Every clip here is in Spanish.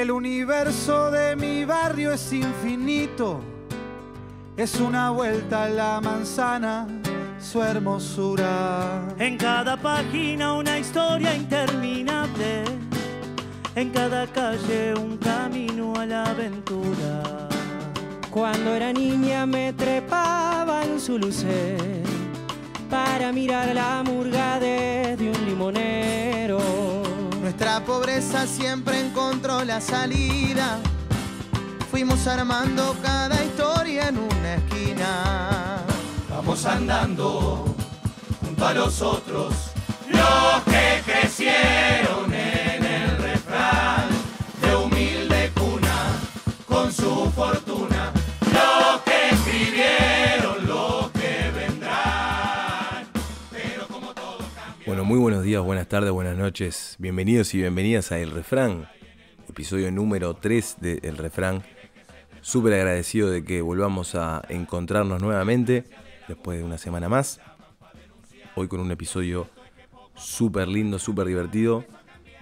El universo de mi barrio es infinito, es una vuelta a la manzana, su hermosura. En cada página una historia interminable, en cada calle un camino a la aventura. Cuando era niña me trepaba en su lucer para mirar la murga de un limonero nuestra pobreza siempre encontró la salida. Fuimos armando cada historia en una esquina. Vamos andando junto a los otros, los que crecieron Muy buenos días, buenas tardes, buenas noches. Bienvenidos y bienvenidas a El Refrán, episodio número 3 de El Refrán. Súper agradecido de que volvamos a encontrarnos nuevamente después de una semana más. Hoy con un episodio súper lindo, súper divertido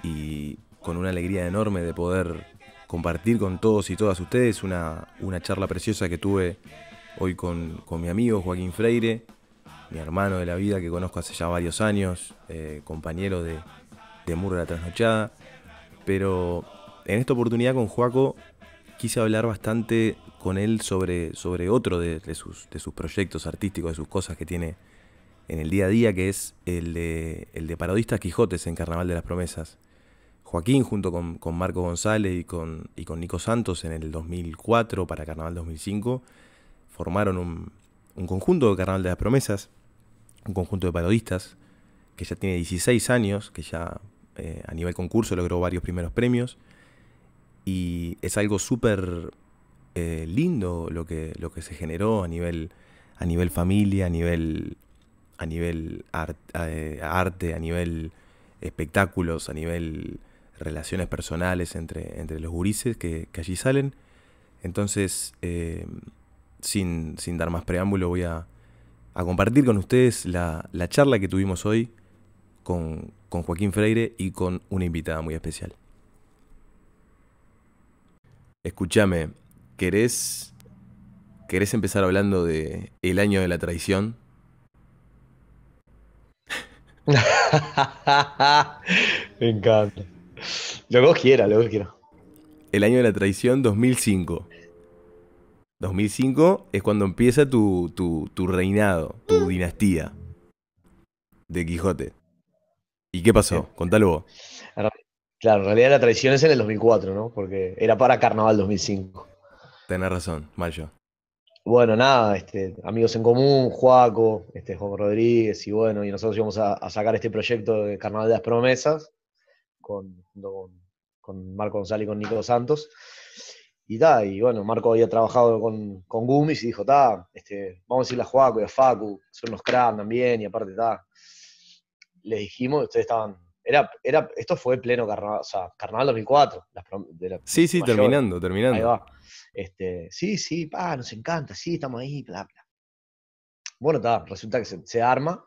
y con una alegría enorme de poder compartir con todos y todas ustedes una, charla preciosa que tuve hoy con mi amigo Joaquín Freire mi hermano de la vida que conozco hace ya varios años, eh, compañero de, de la Trasnochada. Pero en esta oportunidad con Joaco quise hablar bastante con él sobre, sobre otro de, sus, proyectos artísticos, de sus cosas que tiene en el día a día, que es el de, el de Parodistas Quijotes en Carnaval de las Promesas. Joaquín junto con, con Marco González y con, y con Nico Santos en el 2004 para Carnaval 2005 formaron un, un conjunto de Carnaval de las Promesas un conjunto de parodistas, que ya tiene 16 años, que ya eh, a nivel concurso logró varios primeros premios, y es algo súper eh, lindo lo que, lo que se generó a nivel, a nivel familia, a nivel, a nivel eh, arte, a nivel espectáculos, a nivel relaciones personales entre, entre los gurises que, allí salen. Entonces, sin dar más preámbulo, voy a, a compartir con ustedes la, charla que tuvimos hoy con, Joaquín Freire y con una invitada muy especial. Escúchame, ¿querés, ¿querés empezar hablando de el año de la traición? Me encanta. Lo que vos quieras, lo que vos quieras. El año de la traición 2005. 2005 es cuando empieza tu, reinado, tu dinastía de Quijote. ¿Y qué pasó? Contalo vos. Claro, en realidad la traición es en el 2004, ¿no? Porque era para Carnaval 2005. Tenés razón, Mayo. Bueno, nada, este, amigos en común, Juaco, este, Juan Rodríguez y bueno, y nosotros íbamos a, sacar este proyecto de Carnaval de las Promesas con, con, con Marco González y con Nico Santos y bueno, Marco había trabajado con, con Gumis y dijo, este, vamos a ir a Juaco y a Facu, son los cram también, y aparte, ta, les dijimos, ustedes estaban, era, era, esto fue pleno carnaval, o sea, carnaval 2004. sí, sí, terminando, terminando. Este, sí, sí, pa, nos encanta, sí, estamos ahí, bla, bla. Bueno, resulta que se, arma.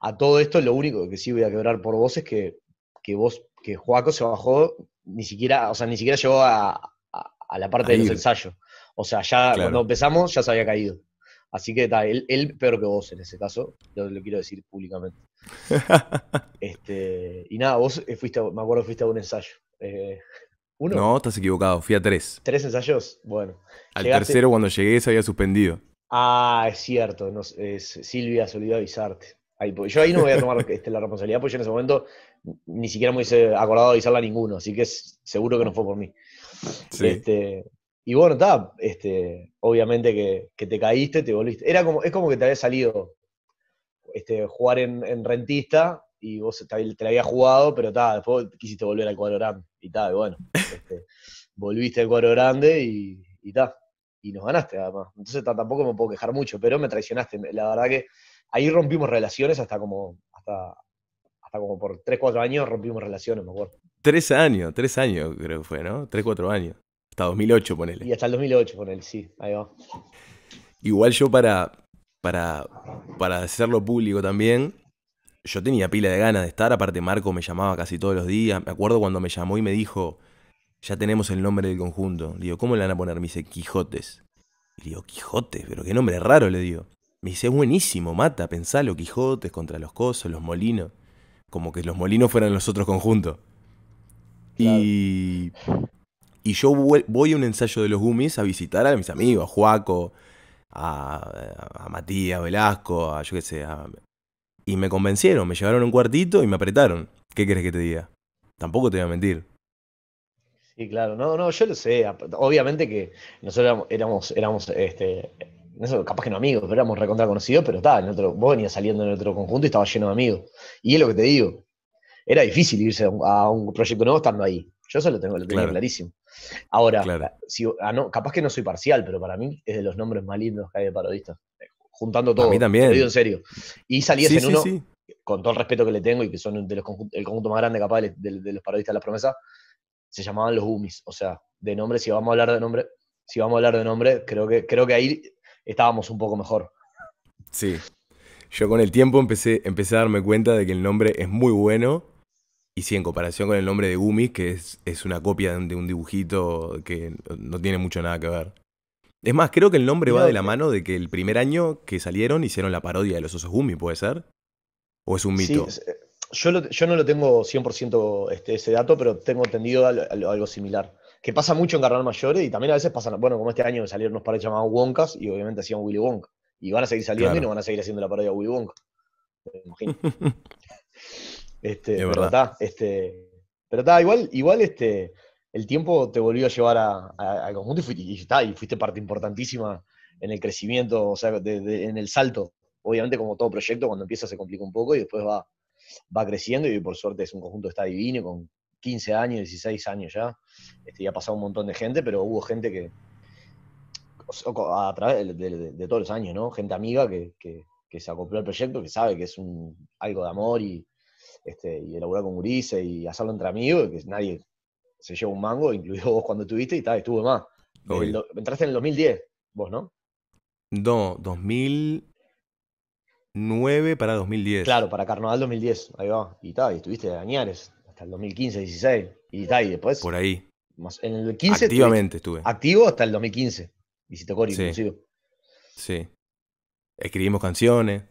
A todo esto, lo único que sí voy a quebrar por vos es que, que vos, que Juaco se bajó, ni siquiera, o sea, ni siquiera llegó a, a la parte de los ensayos. O sea, ya cuando empezamos ya se había caído. Así que está, él, él, peor que vos en ese caso, lo, quiero decir públicamente. este, y nada, vos eh, fuiste, me acuerdo que fuiste a un ensayo. Eh, ¿Uno? No, estás equivocado, fui a tres. ¿Tres ensayos? Bueno. Al tercero cuando llegué se había suspendido. Ah, es cierto, Silvia se olvidó avisarte. Ahí, pues, yo ahí no voy a tomar este, la responsabilidad porque yo en ese momento ni siquiera me hubiese acordado de avisarla a ninguno, así que es, seguro que no fue por mí. Este, y bueno, este, obviamente que, te caíste, te volviste. Era como, es como que te había salido este, jugar en, rentista y vos te, la habías jugado, pero está, después quisiste volver al cuadro grande. Y tal, bueno, este, volviste al cuadro grande y está. Y, nos ganaste, además. Entonces tampoco me puedo quejar mucho, pero me traicionaste. La verdad que ahí rompimos relaciones hasta como, hasta, hasta como por 3, 4 años rompimos relaciones, me acuerdo. Tres años, tres años creo que fue, ¿no? Tres, cuatro años. Hasta 2008, ponele. Y hasta el 2008, ponele, sí, ahí va. Igual yo para, para, para hacerlo público también, yo tenía pila de ganas de estar, aparte Marco me llamaba casi todos los días, me acuerdo cuando me llamó y me dijo, ya tenemos el nombre del conjunto, le digo, ¿cómo le van a poner? Me dice, Quijotes. le digo, Quijotes, pero qué nombre raro, le digo. Me dice, buenísimo, mata, pensalo, Quijotes contra los cosos, los molinos como que los molinos fueran los otros conjuntos. Y, y yo voy a un ensayo de los gumis a visitar a mis amigos, a Juaco, a, Matías, a Velasco, a yo qué sé. y me convencieron, me llevaron a un cuartito y me apretaron. ¿Qué querés que te diga? Tampoco te voy a mentir. Sí, claro, no, no, yo lo sé. Obviamente que nosotros éramos, éramos este, capaz que no amigos, pero éramos recontra conocidos, pero estaba en otro, vos venías saliendo en otro conjunto y estaba lleno de amigos. Y es lo que te digo, era difícil irse a un, proyecto nuevo estando ahí. Yo eso lo tengo, clarísimo. Ahora, ah, no, capaz que no soy parcial, pero para mí es de los nombres más lindos que hay de parodistas. Eh, juntando todo. A mí también. en serio. Y salías en uno, con todo el respeto que le tengo y que son de el conjunto más grande capaz de, los parodistas de las promesas, se llamaban los Umis. O sea, de nombre, si vamos a hablar de nombre, si vamos a hablar de nombre, creo que, creo que ahí estábamos un poco mejor. Sí. Yo con el tiempo empecé, empecé a darme cuenta de que el nombre es muy bueno. Y sí, en comparación con el nombre de Gumi, que es, es una copia de un dibujito que no tiene mucho nada que ver. Es más, creo que el nombre va de la mano de que el primer año que salieron hicieron la parodia de los osos Gumi, ¿puede ser? ¿O es un mito? Sí, eh, yo, yo no lo tengo 100% este, ese dato, pero tengo entendido algo similar que pasa mucho en carnaval mayores y también a veces pasa, bueno, como este año salieron unos pares llamados Wonkas y obviamente hacían Willy Wonk. Y van a seguir saliendo y no van a seguir haciendo la parodia Willy Wonk. Me imagino. este, verdad pero está, este, pero está, igual, igual este, el tiempo te volvió a llevar al a, conjunto y, fuiste, parte importantísima en el crecimiento, o sea, en el salto. Obviamente, como todo proyecto, cuando empieza se complica un poco y después va, va creciendo y por suerte es un conjunto que está divino, con, 15 años, 16 años ya, este, ya ha pasado un montón de gente, pero hubo gente que, a través de, todos los años, ¿no? Gente amiga que, se acopló al proyecto, que sabe que es un, algo de amor y, este, y elaborar con gurises y hacerlo entre amigos, que nadie se lleva un mango, incluido vos cuando estuviste, y tal, estuvo más. entraste en el 2010, vos, ¿no? No, 2009 para 2010. Claro, para Carnaval 2010, ahí va. Y tal, y estuviste de Añares hasta el 2015, 16 y está y después. Por ahí. en el 15. Activamente estuve, Activo hasta el 2015. visito Cori, inclusive. Sí. Escribimos canciones.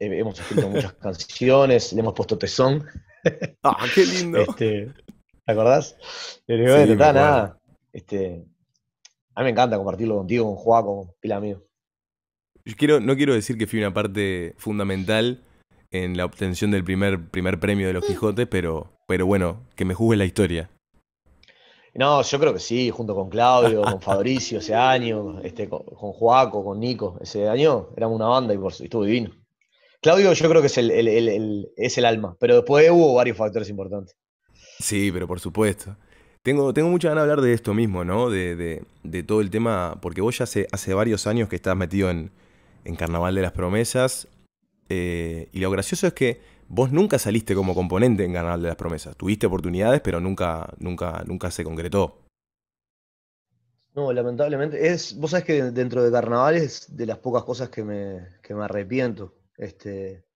Eh, hemos escrito muchas canciones, le hemos puesto tesón. ¡Ah, qué lindo! Este, ¿Te acordás? Pero bueno, está nada. Este, a mí me encanta compartirlo contigo, con Juaco, con Pila mío. Yo quiero, no quiero decir que fui una parte fundamental, en la obtención del primer, primer premio de Los Quijotes, pero, pero bueno, que me juzgue la historia. No, yo creo que sí, junto con Claudio, con Fabricio ese año, este, con, Joaco, Juaco, con Nico, ese año éramos una banda y, estuvo divino. Claudio yo creo que es el, es el alma, pero después hubo varios factores importantes. Sí, pero por supuesto. Tengo, tengo mucha ganas de hablar de esto mismo, ¿no? De, todo el tema, porque vos ya hace, hace varios años que estás metido en, en Carnaval de las Promesas, eh, y lo gracioso es que vos nunca saliste como componente en carnaval de las Promesas. Tuviste oportunidades, pero nunca, nunca, nunca se concretó. No, lamentablemente. Es, vos sabés que dentro de carnaval es de las pocas cosas que me, que me arrepiento. Este,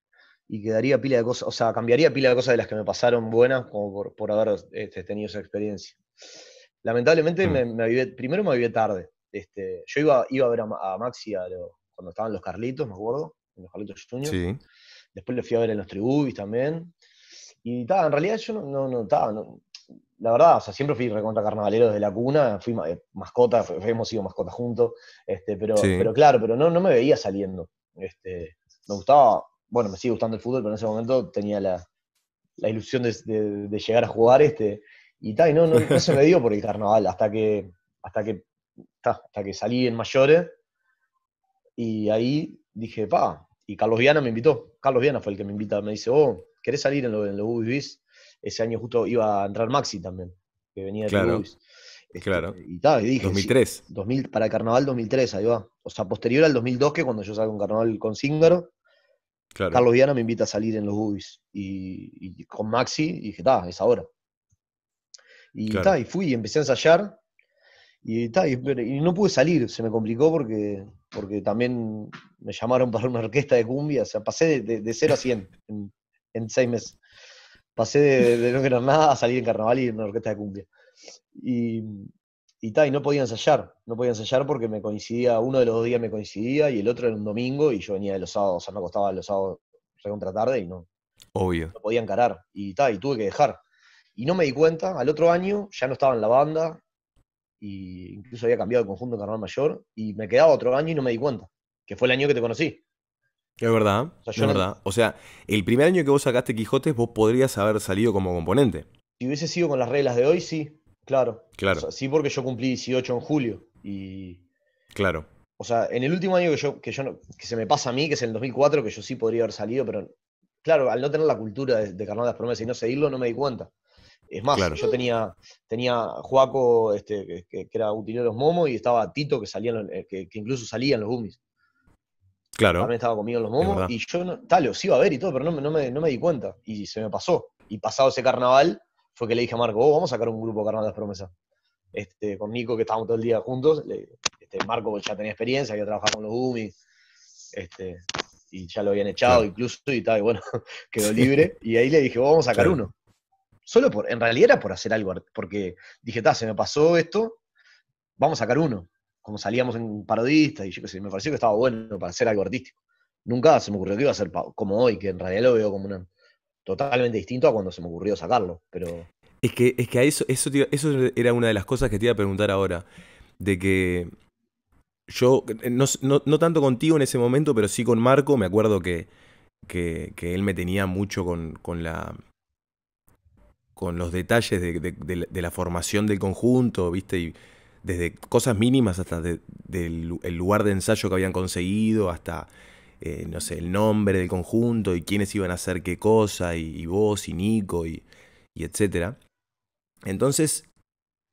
y quedaría pila de cosas, o sea, cambiaría pila de cosas de las que me pasaron buenas como por, haber este, tenido esa experiencia. Lamentablemente mm. me, primero me avivé tarde. Este, yo iba, iba a ver a, Maxi cuando estaban los Carlitos, me acuerdo los Después le fui a ver en los tribus también. Y ta, en realidad yo no, no, la verdad, o sea, siempre fui recontra carnavalero desde la cuna, fui eh, mascota, hemos sido mascota juntos, este, pero, pero claro, pero no, no me veía saliendo. Este, me gustaba, bueno, me sigue gustando el fútbol, pero en ese momento tenía la, la ilusión de, llegar a jugar, este, y tal, y no, no, se me dio por el carnaval, hasta que, hasta que, hasta que salí en mayores, y ahí dije, pa, y Carlos Viana me invitó. Carlos Viana fue el que me invita, me dice, oh, ¿querés salir en, los UBIs? Ese año justo iba a entrar Maxi también, que venía de claro, los este, claro. Y, ta, y dije, 2003. Sí, 2000, para Carnaval 2003, ahí va. O sea, posterior al 2002, que cuando yo salgo un Carnaval con Zíngaro, claro. Carlos Viana me invita a salir en los UBIs. Y, con Maxi y dije, está es ahora. Y, y fui y empecé a ensayar. Y, y no pude salir, se me complicó porque porque también me llamaron para una orquesta de cumbia, o sea, pasé de, de, 0 a 100 en, en seis meses. Pasé de, de, no querer nada a salir en carnaval y en una orquesta de cumbia. Y, y, y no podía ensayar, no podía ensayar porque me coincidía, uno de los dos días me coincidía y el otro era un domingo y yo venía de los sábados, o sea, me acostaba los sábados contra tarde y no, Obvio. no podía encarar. Y ta, y tuve que dejar. Y no me di cuenta, al otro año ya no estaba en la banda, y incluso había cambiado de conjunto de Carnaval Mayor y me quedaba otro año y no me di cuenta, que fue el año que te conocí. Es verdad, o sea, es verdad. O sea, el primer año que vos sacaste Quijotes, vos podrías haber salido como componente. Si hubiese sido con las reglas de hoy, sí, claro. Claro. sí, porque yo cumplí 18 en julio y... Claro. O sea, en el último año que yo, que yo que se me pasa a mí, que es el 2004, que yo sí podría haber salido, pero claro, al no tener la cultura de, de Carnaval de las Promesas y no seguirlo, no me di cuenta. Es más, yo tenía, tenía Juaco, este, que, que, utilero de los momos, y estaba Tito, que, salían, eh, que, que incluso salían los Gumis. Claro. También estaba conmigo en los momos y yo tal, los iba a ver y todo, pero no, me, di cuenta. Y se me pasó. Y pasado ese carnaval, fue que le dije a Marco, oh, vamos a sacar un grupo de Carnaval de las Promesas. Este, con Nico, que estábamos todo el día juntos. Este, Marco ya tenía experiencia, había trabajado con los boomies, Este, y ya lo habían echado incluso y tal, y bueno, quedó libre. Y ahí le dije, vamos a sacar uno. Solo por, en realidad era por hacer algo, porque dije, se me pasó esto, vamos a sacar uno. Como salíamos en parodista y yo qué me pareció que estaba bueno para hacer algo artístico. Nunca se me ocurrió que iba a ser como hoy, que en realidad lo veo como una, totalmente distinto a cuando se me ocurrió sacarlo, pero... Es que, es que a eso, eso, eso era una de las cosas que te iba a preguntar ahora, de que yo, no, tanto contigo en ese momento, pero sí con Marco, me acuerdo que, que, él me tenía mucho con la con los detalles de, la formación del conjunto, ¿viste? Y desde cosas mínimas hasta el lugar de ensayo que habían conseguido, hasta, eh, no sé, el nombre del conjunto y quiénes iban a hacer qué cosa, y, vos, y Nico, y, y etcétera. Entonces,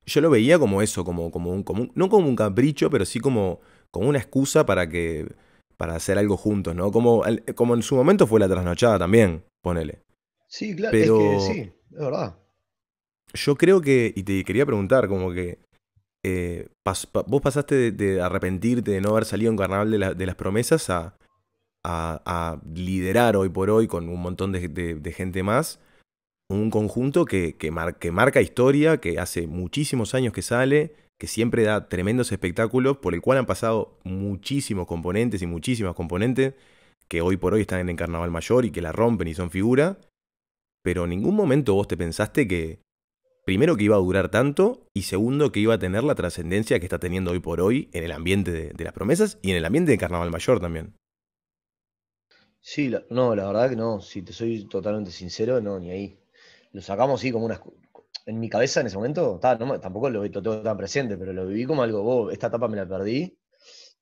yo lo veía como eso, como, como, un, no como un capricho, pero sí como, como una excusa para que para hacer algo juntos, ¿no? Como, como en su momento fue la trasnochada también, ponele. Sí, claro, es que sí. Es verdad. Yo creo que, y te quería preguntar, como que eh, vos pasaste de, arrepentirte de no haber salido en Carnaval de, las Promesas a, liderar hoy por hoy con un montón de, gente más un conjunto que, que marca historia, que hace muchísimos años que sale, que siempre da tremendos espectáculos, por el cual han pasado muchísimos componentes y muchísimas componentes que hoy por hoy están en el Carnaval Mayor y que la rompen y son figura, pero en ningún momento vos te pensaste que, primero, que iba a durar tanto y segundo, que iba a tener la trascendencia que está teniendo hoy por hoy en el ambiente de, las promesas y en el ambiente de Carnaval Mayor también. Sí, no, la verdad que no, si te soy totalmente sincero, no, ni ahí. Lo sacamos así como una... En mi cabeza en ese momento, tampoco lo, lo, todo tan presente, pero lo viví como algo, esta etapa me la perdí,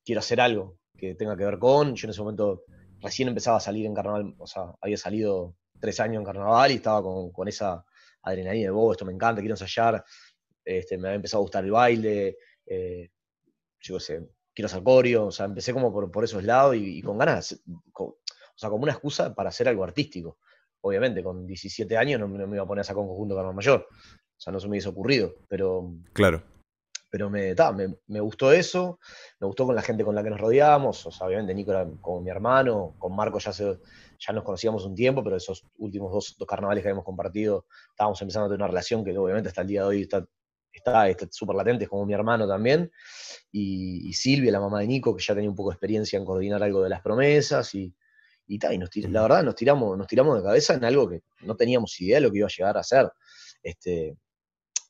quiero hacer algo que tenga que ver con, yo en ese momento recién empezaba a salir en carnaval, o sea, había salido tres años en carnaval y estaba con, esa adrenalina de, vos, oh, esto me encanta, quiero ensayar, este, me había empezado a gustar el baile, eh, yo sé, quiero hacer coreo, o sea, empecé como por, esos lados y, con ganas, o sea, como una excusa para hacer algo artístico. Obviamente, con 17 años no, me iba a poner a sacar un conjunto de carnaval mayor, o sea, no se me hubiese ocurrido, pero... Claro pero me, me, gustó eso, me gustó con la gente con la que nos rodeábamos, obviamente Nico era como mi hermano, con Marco ya, se, ya nos conocíamos un tiempo, pero esos últimos dos, dos carnavales que habíamos compartido, estábamos empezando a tener una relación que obviamente hasta el día de hoy está está súper latente, es como mi hermano también, y, Silvia, la mamá de Nico, que ya tenía un poco de experiencia en coordinar algo de las promesas, y, y, y la verdad nos tiramos, nos tiramos de cabeza en algo que no teníamos idea de lo que iba a llegar a ser. Este,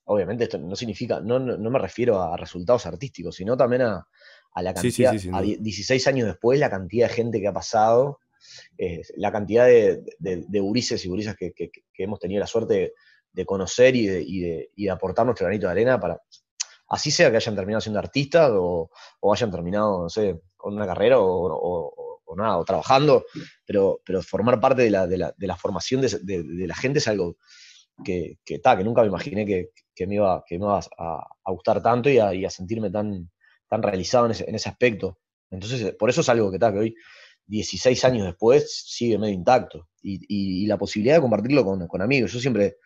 obviamente esto no significa, no, no, me refiero a resultados artísticos, sino también a, la cantidad, a 16 años después, la cantidad de gente que ha pasado, eh, la cantidad de, de, y urisas que, hemos tenido la suerte de conocer y de, y, aportar nuestro granito de arena para, así sea que hayan terminado siendo artistas o, hayan terminado, no sé, con una carrera o, nada, o trabajando, pero, pero formar parte de la, la, la formación de, la gente es algo que, que, que nunca me imaginé que, me iba, que me a, gustar tanto y a, sentirme tan, tan realizado en ese, aspecto. Entonces, eh, por eso es algo que, está que hoy, 16 años después, sigue medio intacto. Y, la posibilidad de compartirlo con, amigos. Yo siempre,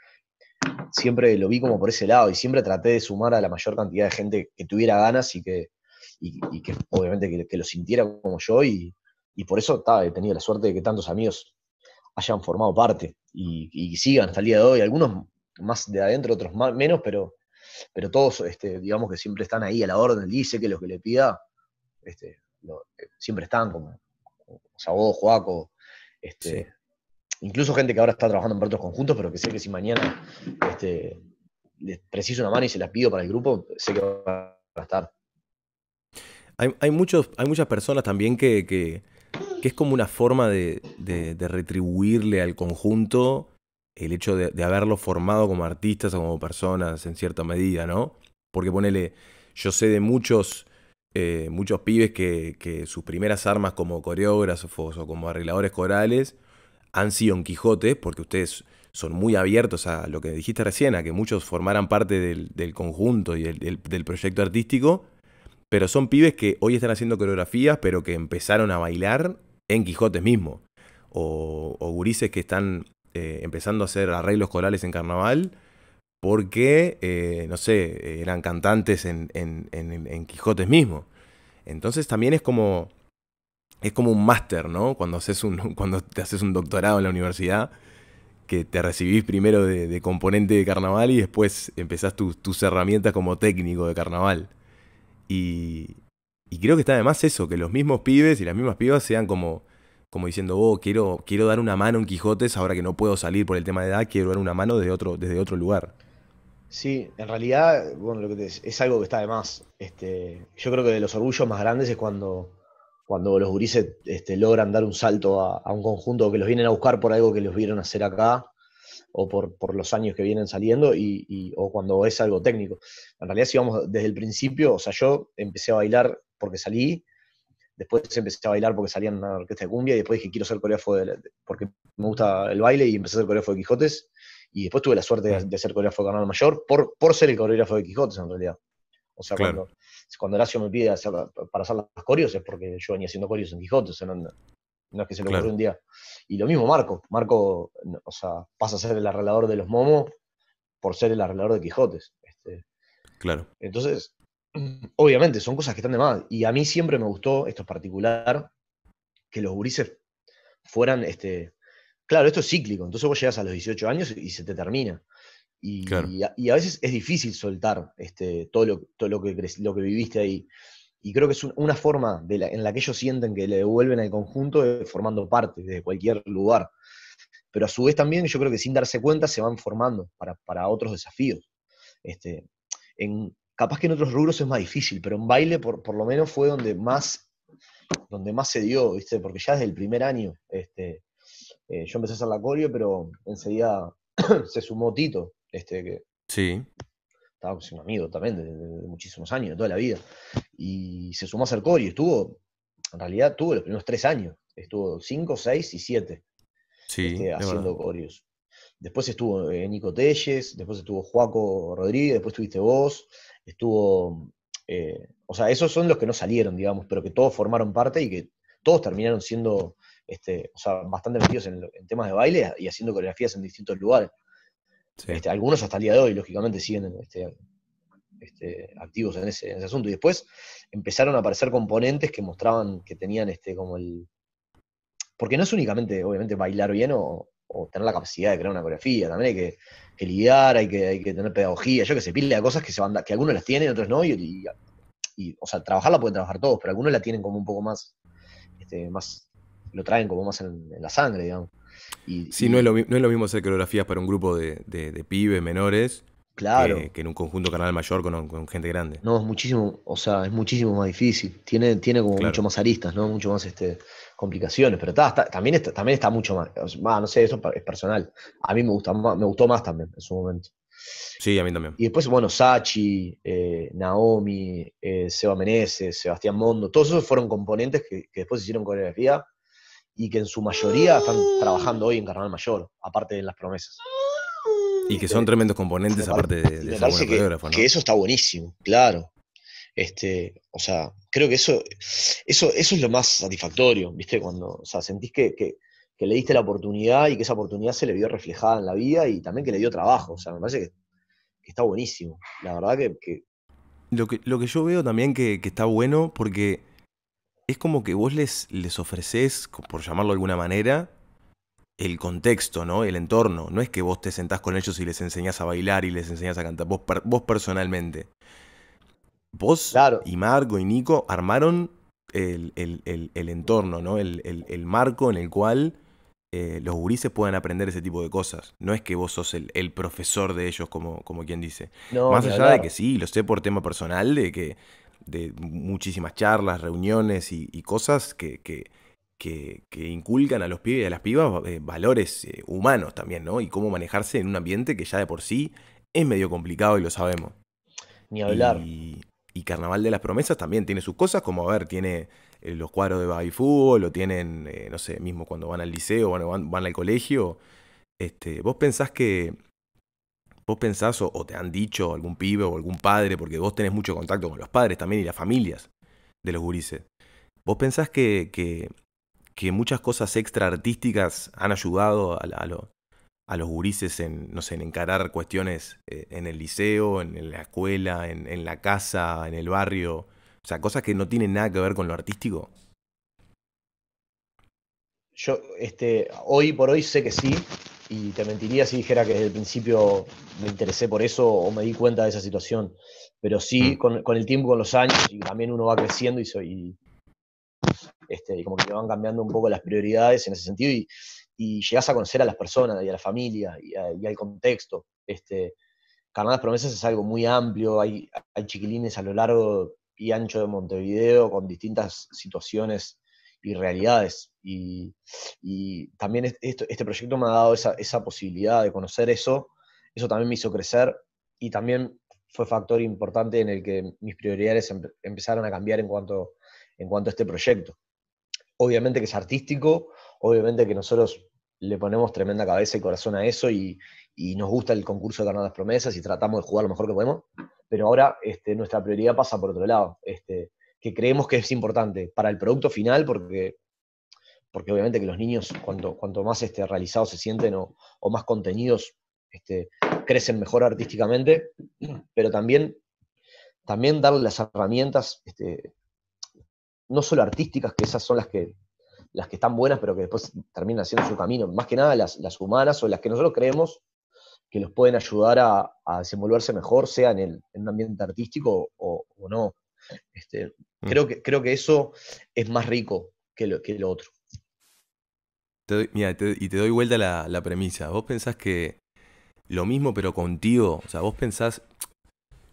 siempre lo vi como por ese lado y siempre traté de sumar a la mayor cantidad de gente que tuviera ganas y que, obviamente que, lo sintiera como yo. Y, por eso he tenido la suerte de que tantos amigos hayan formado parte y, sigan hasta el día de hoy, algunos más de adentro, otros menos, pero, pero todos, este, digamos que siempre están ahí a la orden, dice que los que le pida, este, eh, siempre están, como, Joaco, este, incluso gente que ahora está trabajando en otros conjuntos, pero que sé que si mañana este, les preciso una mano y se las pido para el grupo, sé que va a estar. Hay, hay, muchos, hay muchas personas también que que es como una forma de, retribuirle al conjunto el hecho de, haberlo formado como artistas o como personas en cierta medida, ¿no? Porque ponele, yo sé de muchos, eh, muchos pibes que, sus primeras armas como coreógrafos o como arregladores corales han sido en Quijote, porque ustedes son muy abiertos a lo que dijiste recién, a que muchos formaran parte del, conjunto y del proyecto artístico, pero son pibes que hoy están haciendo coreografías, pero que empezaron a bailar en Quijotes mismo, o, gurises que están eh, empezando a hacer arreglos corales en carnaval porque, eh, no sé, eran cantantes en, Quijotes mismo. Entonces también es como, es como un máster, ¿no? Cuando, haces un, cuando te haces un doctorado en la universidad, que te recibís primero de, componente de carnaval y después empezás tus, tus herramientas como técnico de carnaval. Y, y creo que está además eso, que los mismos pibes y las mismas pibas sean como, como diciendo, oh, quiero, quiero dar una mano en Quijotes, ahora que no puedo salir por el tema de edad, quiero dar una mano desde otro, desde otro lugar. Sí, en realidad, bueno, es algo que está además. Este, yo creo que de los orgullos más grandes es cuando, cuando los gurises este, logran dar un salto a, un conjunto que los vienen a buscar por algo que los vieron hacer acá o por, por los años que vienen saliendo y, o cuando es algo técnico. En realidad, si vamos desde el principio, o sea, yo empecé a bailar porque salí, después empecé a bailar porque salía en una orquesta de cumbia, y después dije quiero ser coreógrafo porque me gusta el baile y empecé a ser coreógrafo de Quijotes, y después tuve la suerte de, ser coreógrafo de Canal Mayor por, por ser el coreógrafo de Quijotes en realidad. O sea, cuando, Horacio me pide para hacer las coreos es porque yo venía haciendo coreos en Quijotes, No es que se lo ocurrió un día. Y lo mismo Marco. Marco, o pasa a ser el arreglador de los momos por ser el arreglador de Quijotes. Este. claro. Entonces, obviamente, son cosas que están de más. Y a mí siempre me gustó, esto es particular, que los gurises fueran, este, claro, esto es cíclico, entonces vos llegas a los 18 años y se te termina. Y, a, veces es difícil soltar este, todo, lo, todo lo, que, lo que viviste ahí. Y creo que es una forma de en la que ellos sienten que le devuelven al conjunto formando parte de cualquier lugar. Pero a su vez también yo creo que sin darse cuenta se van formando para, para otros desafíos. Este, en, Capaz que en otros rubros es más difícil, pero en baile por, lo menos fue donde más, donde más se dio, ¿viste? Porque ya desde el primer año este, eh, yo empecé a hacer la coreo, pero enseguida se sumó Tito, este, que sí. estaba con pues, un amigo también de, muchísimos años, de toda la vida. Y se sumó a hacer coreo, estuvo, en realidad tuvo los primeros tres años, estuvo cinco, seis y siete este, haciendo coreos. Después estuvo eh, Nico Telles, después estuvo Juaco Rodríguez, después estuviste vos, estuvo, eh, o sea, esos son los que no salieron, digamos, pero que todos formaron parte y que todos terminaron siendo, este, o sea, bastante metidos en, temas de baile y haciendo coreografías en distintos lugares. Este, algunos hasta el día de hoy, lógicamente, siguen este, este, activos en ese, asunto. Y después empezaron a aparecer componentes que mostraban que tenían este como el. Porque no es únicamente, obviamente, bailar bien o, o tener la capacidad de crear una coreografía, también hay que, lidiar, hay que, que tener pedagogía, yo que sé, pila de cosas que se van que algunos las tienen, otros no, y, o sea, trabajarla pueden trabajar todos, pero algunos la tienen como un poco más, este, más, lo traen como más en, la sangre, digamos. sí, no es, lo, no mismo hacer coreografías para un grupo de, de, pibes menores que, en un conjunto canal mayor con, gente grande. No, es muchísimo, o sea, es muchísimo más difícil. Tiene, tiene como mucho más aristas, ¿no? Mucho más este complicaciones, pero también, está, también está mucho más, no sé, eso es personal. A mí me, gusta, me gustó más también en su momento. Sí, a mí también. Y después, bueno, Sachi, eh, Naomi, eh, Seba Meneses, Sebastián Mondo, todos esos fueron componentes que, después hicieron coreografía y que en su mayoría están trabajando hoy en Carnaval Mayor, aparte de las promesas. Y que son tremendos componentes, aparte de, de ser coreógrafo, que eso está buenísimo, claro. Este, o sea, creo que eso, eso, eso es lo más satisfactorio, ¿viste? Cuando, o sea, sentís que, le diste la oportunidad y que esa oportunidad se le vio reflejada en la vida y también que le dio trabajo. O sea, me parece que, está buenísimo. La verdad que... Lo, que... lo que yo veo también que, está bueno porque es como que vos les, les ofreces, por llamarlo de alguna manera, el contexto, ¿no? El entorno. No es que vos te sentás con ellos y les enseñás a bailar y les enseñás a cantar, vos, vos personalmente Vos y Marco y Nico armaron el, entorno, ¿no? El, marco en el cual eh, los gurises puedan aprender ese tipo de cosas. No es que vos sos el, profesor de ellos, como, como quien dice. Más allá de que sí, lo sé por tema personal, de que de muchísimas charlas, reuniones y, cosas que, que, inculcan a los pibes y a las pibas eh, valores eh, humanos también, ¿no? Y cómo manejarse en un ambiente que ya de por sí es medio complicado y lo sabemos. Ni hablar. Y Carnaval de las Promesas también tiene sus cosas, como a ver, tiene eh, los cuadros de baby fútbol, o tienen, eh, no sé, mismo cuando van al liceo, bueno, van, al colegio. Este, vos pensás que. Vos pensás, o, te han dicho algún pibe o algún padre, porque vos tenés mucho contacto con los padres también y las familias de los gurises. Vos pensás que, que, muchas cosas extra artísticas han ayudado a, a, lo, a los gurises en, no sé, en encarar cuestiones eh, en el liceo, en, la escuela, en, la casa, en el barrio. O sea, cosas que no tienen nada que ver con lo artístico. Yo, este, hoy por hoy sé que sí, y te mentiría si dijera que desde el principio me interesé por eso o me di cuenta de esa situación. Pero sí, mm. con, el tiempo, con los años, y también uno va creciendo y, soy, este, y como que van cambiando un poco las prioridades en ese sentido. Y y llegás a conocer a las personas y a la familia y, al contexto. Este, Carnadas Promesas es algo muy amplio, hay, hay, chiquilines a lo largo y ancho de Montevideo con distintas situaciones y realidades. Y, también este, este, proyecto me ha dado esa, esa posibilidad de conocer eso, eso también me hizo crecer y también fue factor importante en el que mis prioridades empezaron a cambiar en cuanto, en cuanto a este proyecto obviamente que es artístico, obviamente que nosotros le ponemos tremenda cabeza y corazón a eso y, nos gusta el concurso de ganar promesas y tratamos de jugar lo mejor que podemos, pero ahora este, nuestra prioridad pasa por otro lado, este, que creemos que es importante para el producto final porque, porque obviamente que los niños cuanto, cuanto más este, realizados se sienten o, más contenidos este, crecen mejor artísticamente, pero también, también darle las herramientas este, no solo artísticas, que esas son las que, las que están buenas, pero que después terminan haciendo su camino, más que nada las, humanas o las que nosotros creemos que los pueden ayudar a, desenvolverse mejor, sea en, el, un ambiente artístico o, no. Este, mm. creo, que, creo que eso es más rico que lo, que otro. mira, y te doy vuelta a la premisa. Vos pensás que lo mismo pero contigo, o sea, vos pensás,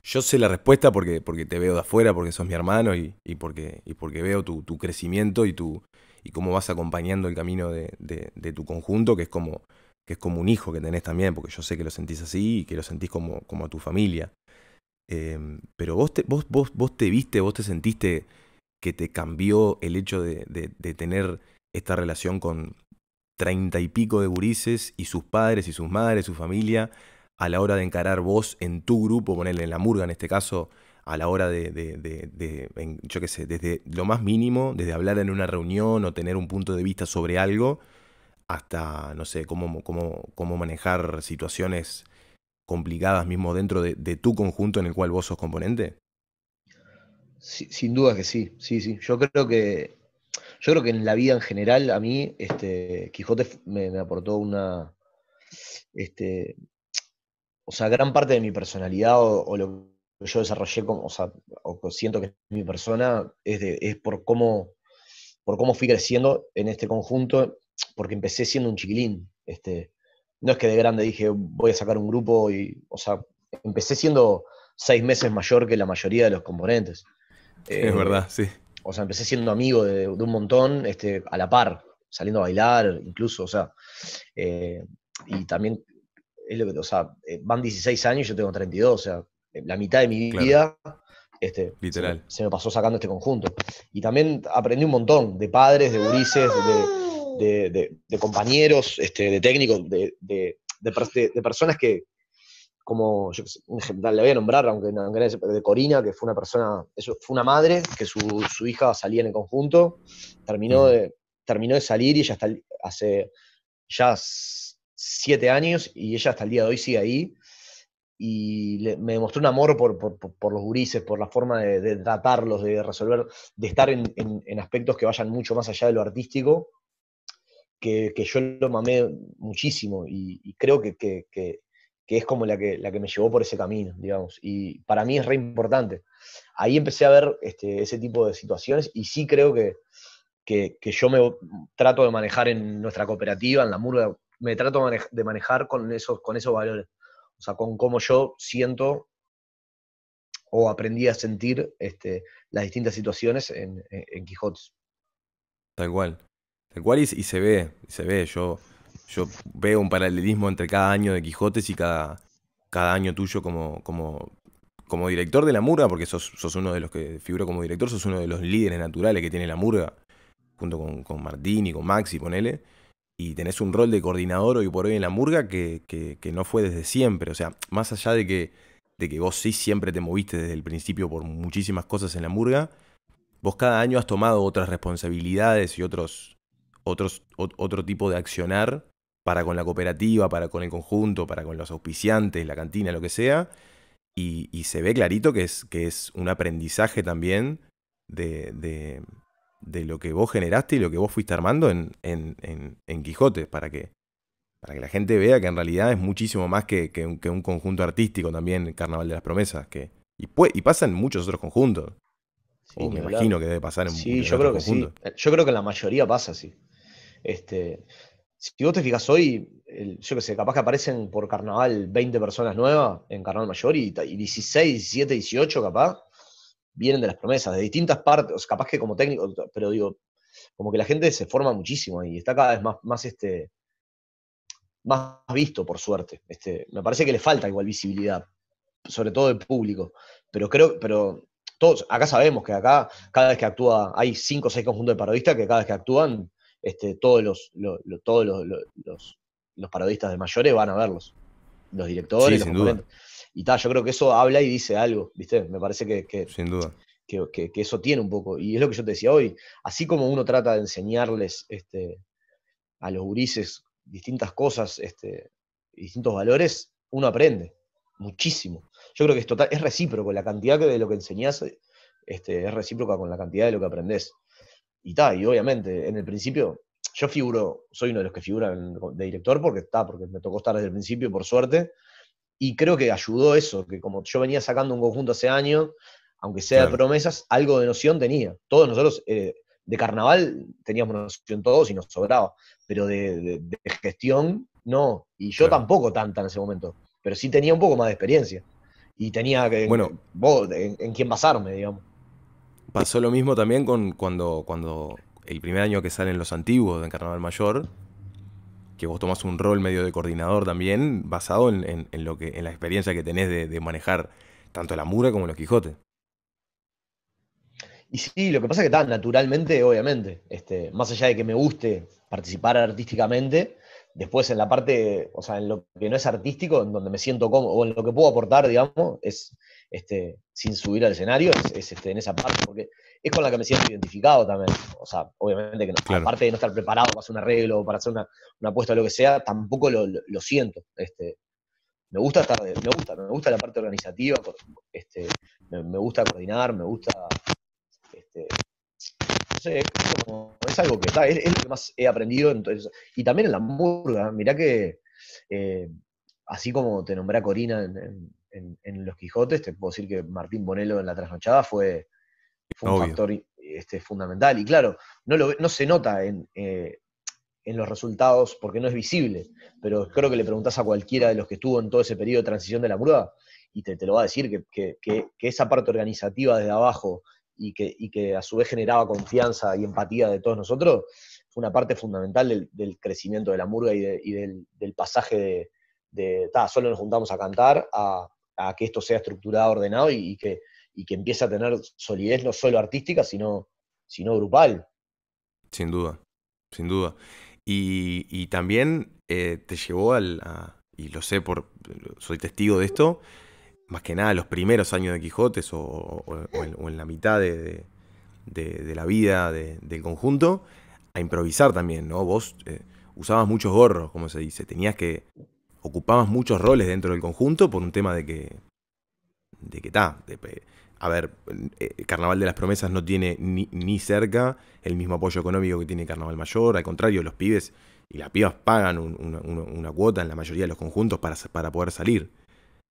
yo sé la respuesta porque, porque te veo de afuera, porque sos mi hermano y, porque, y porque veo tu, crecimiento y, tu, y cómo vas acompañando el camino de, tu conjunto, que es, como, que es como un hijo que tenés también, porque yo sé que lo sentís así y que lo sentís como, como a tu familia. Em, pero vos te, vos, vos, te viste, vos te sentiste que te cambió el hecho de, de tener esta relación con treinta y pico de gurises y sus padres y sus madres, su familia, a la hora de encarar vos en tu grupo, ponerle en la murga en este caso, a la hora de, yo qué sé, desde lo más mínimo, desde hablar en una reunión o tener un punto de vista sobre algo, hasta, no sé, cómo, cómo, cómo manejar situaciones complicadas mismo dentro de, tu conjunto en el cual vos sos componente? sin duda que sí, sí, sí. Yo creo que, yo creo que en la vida en general, a mí, este, Quijote me, aportó una, este, o sea, gran parte de mi personalidad o, lo que yo desarrollé, como, o sea, o siento que es mi persona, es, por, cómo, por cómo fui creciendo en este conjunto, porque empecé siendo un chiquilín. Este, no es que de grande dije, voy a sacar un grupo, y, o sea, empecé siendo seis meses mayor que la mayoría de los componentes. es eh, verdad, sí. O sea, empecé siendo amigo de, un montón, este, a la par, saliendo a bailar, incluso, o sea, eh, y también es lo que, o sea, eh, van 16 años yo tengo 32, o sea, eh, la mitad de mi vida este, Literal. Se, me pasó sacando este conjunto. Y también aprendí un montón de padres, de gurises, de, compañeros, este, de técnicos, de, personas que, como, yo le voy a nombrar, aunque no, de Corina, que fue una persona, eso, fue una madre, que su, hija salía en el conjunto, terminó, mm. de, terminó de salir y ya está, hace ya siete años y ella hasta el día de hoy sigue ahí. Y me demostró un amor por, los gurises, por la forma de, tratarlos, de resolver, de estar en, aspectos que vayan mucho más allá de lo artístico, que, yo lo mamé muchísimo y, creo que, es como la que, la que me llevó por ese camino, digamos. Y para mí es re importante. Ahí empecé a ver este, ese tipo de situaciones y sí creo que, yo me trato de manejar en nuestra cooperativa, en la murga, me trato de manejar con esos, con esos valores. O sea, con cómo yo siento o aprendí a sentir este, las distintas situaciones en, Quijotes. Tal cual. Tal cual y, se ve, se ve. Yo, yo veo un paralelismo entre cada año de Quijotes y cada, cada año tuyo como, como, como director de la murga, porque sos, sos uno de los que figura como director, sos uno de los líderes naturales que tiene la murga, junto con, con Martín y con Maxi, ponele y tenés un rol de coordinador hoy por hoy en la murga que, no fue desde siempre. O sea, más allá de que, de que vos sí siempre te moviste desde el principio por muchísimas cosas en la murga, vos cada año has tomado otras responsabilidades y otros, otros, otro tipo de accionar para con la cooperativa, para con el conjunto, para con los auspiciantes, la cantina, lo que sea. Y, se ve clarito que es, que es un aprendizaje también de, de lo que vos generaste y lo que vos fuiste armando en, en, Quijote, para que, para que la gente vea que en realidad es muchísimo más que, un, conjunto artístico también, Carnaval de las Promesas, que y, y pasa en muchos otros conjuntos. me imagino que debe pasar en Sí, yo creo que conjuntos. sí. Yo creo que la mayoría pasa así. Este, si vos te fijas hoy, yo qué sé, capaz que aparecen por carnaval 20 personas nuevas en carnaval mayor y, y 16, 17, 18 capaz vienen de las promesas, de distintas partes, capaz que como técnico, pero digo, como que la gente se forma muchísimo y está cada vez más, más, este, más visto, por suerte. Este, me parece que le falta igual visibilidad, sobre todo del público, pero creo, pero todos, acá sabemos que acá, cada vez que actúa, hay cinco o seis conjuntos de parodistas que cada vez que actúan, este, todos los, todos los, los, parodistas de mayores van a verlos. Los directores, los los y tal, yo creo que eso habla y dice algo, ¿viste? Me parece que, Sin duda. Que, eso tiene un poco. Y es lo que yo te decía hoy. Así como uno trata de enseñarles este, a los gurises distintas cosas, este, distintos valores, uno aprende muchísimo. Yo creo que es, total, es recíproco. La cantidad de lo que enseñas este, es recíproca con la cantidad de lo que aprendés. Y tal, y obviamente, en el principio, yo figuro, soy uno de los que figuran de director porque está, porque me tocó estar desde el principio, por suerte y creo que ayudó eso, que como yo venía sacando un conjunto hace años, aunque sea de promesas, algo de noción tenía. Todos nosotros eh, de carnaval teníamos noción todos y nos sobraba, pero de, gestión no, y yo tampoco tanta en ese momento, pero sí tenía un poco más de experiencia y tenía que, bueno, vos, en, quién basarme, digamos. Pasó lo mismo también con cuando, cuando el primer año que salen los antiguos en Carnaval Mayor, que vos tomás un rol medio de coordinador también, basado en, lo que, en la experiencia que tenés de, manejar tanto la Mura como los Quijotes. Y sí, lo que pasa es que está naturalmente, obviamente, este, más allá de que me guste participar artísticamente, después en la parte, o sea, en lo que no es artístico, en donde me siento cómodo, o en lo que puedo aportar, digamos, es, este, sin subir al escenario es, este, en esa parte, porque es con la que me siento identificado también. O sea, obviamente que aparte de no estar preparado para hacer un arreglo o para hacer una, apuesta o lo que sea, tampoco lo, siento. Este, me gusta me gusta, la parte organizativa, este, me, gusta coordinar, me gusta no sé, es, algo que está, es, lo que más he aprendido. Entonces, y también en la murga, mirá que, eh, así como te nombré a Corina en, en, Los Quijotes, te puedo decir que Martín Bonelo en la trasnochada fue, un factor este, fundamental. Y claro, no, lo, no se nota eh, en, los resultados porque no es visible, pero creo que le preguntás a cualquiera de los que estuvo en todo ese periodo de transición de la Murga, y te, lo va a decir que, esa parte organizativa desde abajo y que, que a su vez generaba confianza y empatía de todos nosotros, fue una parte fundamental del, crecimiento de la murga y, del, pasaje de, de ta, solo nos juntamos a cantar, a, a que esto sea estructurado, ordenado y, que, que empiece a tener solidez no solo artística, sino, sino grupal. Sin duda, sin duda. Y, también eh, te llevó al, y lo sé por, soy testigo de esto, más que nada los primeros años de Quijotes o, en, la mitad de, la vida del conjunto, a improvisar también, ¿no? Vos eh, usabas muchos gorros, como se dice, tenías que ocupabas muchos roles dentro del conjunto por un tema de que. de que está. A ver, eh, Carnaval de las Promesas no tiene ni, cerca el mismo apoyo económico que tiene Carnaval Mayor. Al contrario, los pibes y las pibas pagan una, cuota en la mayoría de los conjuntos para, poder salir.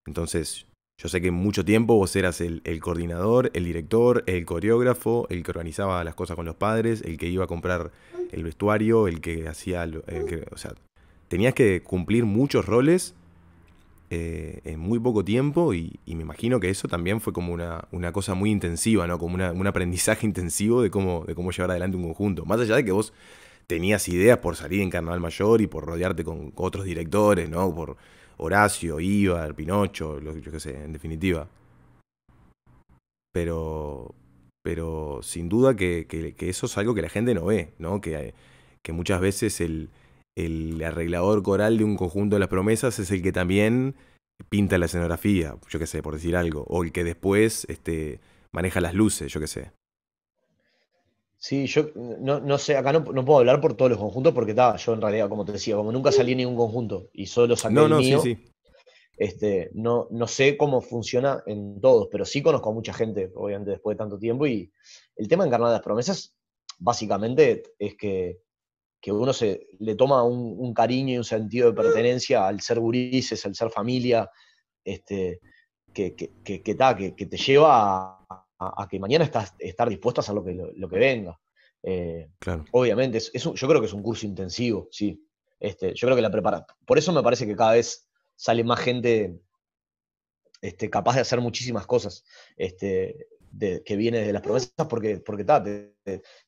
Entonces, yo sé que mucho tiempo vos eras el, coordinador, el director, el coreógrafo, el que organizaba las cosas con los padres, el que iba a comprar el vestuario, el que hacía tenías que cumplir muchos roles eh, en muy poco tiempo y, me imagino que eso también fue como una, cosa muy intensiva, ¿no? Como un aprendizaje intensivo de cómo, de cómo llevar adelante un conjunto. Más allá de que vos tenías ideas por salir en Carnaval Mayor y por rodearte con otros directores, ¿no? Por Horacio, Ibar, Pinocho, lo, yo qué sé, en definitiva. Pero, pero sin duda que, eso es algo que la gente no ve, ¿no? Que, que muchas veces el el arreglador coral de un conjunto de las promesas es el que también pinta la escenografía, yo qué sé, por decir algo, o el que después este, maneja las luces, yo qué sé. Sí, yo no, sé, acá no, puedo hablar por todos los conjuntos porque estaba yo en realidad, como te decía, como nunca salí en ningún conjunto y solo saqué no, el mío, sí, Este, no, no sé cómo funciona en todos, pero sí conozco a mucha gente, obviamente, después de tanto tiempo. Y el tema de las Promesas, básicamente, es que que uno se, le toma un, cariño y un sentido de pertenencia al ser gurises, al ser familia, este, que, que, que, te lleva a, que mañana estás estar dispuesto a hacer lo que, lo, que venga. Eh, obviamente, es, yo creo que es un curso intensivo, sí. Este, yo creo que la prepara. Por eso me parece que cada vez sale más gente este, capaz de hacer muchísimas cosas. Este, que viene de las promesas porque, porque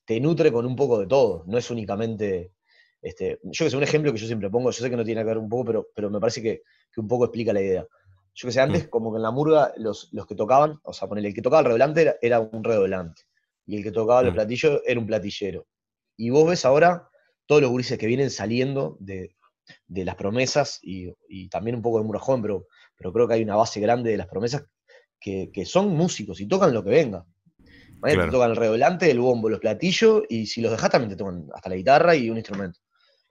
te, nutre con un poco de todo, no es únicamente... Este, yo que sé, un ejemplo que yo siempre pongo, yo sé que no tiene que ver un poco, pero, pero me parece que, un poco explica la idea. Yo que sé, antes mm. como que en la murga los, que tocaban, o sea, poner el que tocaba el redoblante era, un redoblante, y el que tocaba el mm. platillo era un platillero. Y vos ves ahora todos los gurises que vienen saliendo de, las promesas y, también un poco de Murajón, pero, pero creo que hay una base grande de las promesas que, son músicos y tocan lo que venga. tocan el redoblante, el bombo, los platillos, y si los dejas también te tocan hasta la guitarra y un instrumento.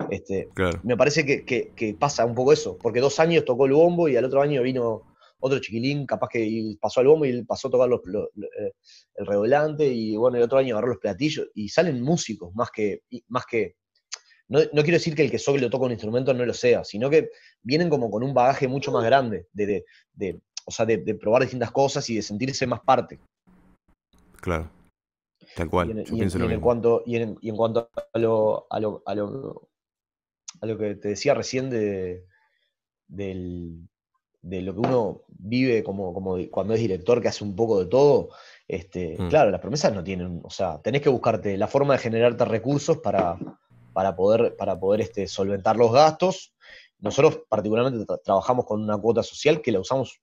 Este, Me parece que, pasa un poco eso, porque dos años tocó el bombo y al otro año vino otro chiquilín, capaz que pasó al bombo y pasó a tocar los, eh, el redoblante, y bueno, el otro año agarró los platillos, y salen músicos más que, más que no, quiero decir que el que solo toca un instrumento no lo sea, sino que vienen como con un bagaje mucho más grande de, o sea, de, probar distintas cosas y de sentirse más parte. Claro. Tal cual. Y en, cuanto, y, en, cuanto a lo, que te decía recién de, de lo que uno vive como, como cuando es director, que hace un poco de todo, este, mm. claro, las promesas no tienen, o sea, tenés que buscarte la forma de generarte recursos para, para poder, para poder este, solventar los gastos. Nosotros particularmente trabajamos con una cuota social que la usamos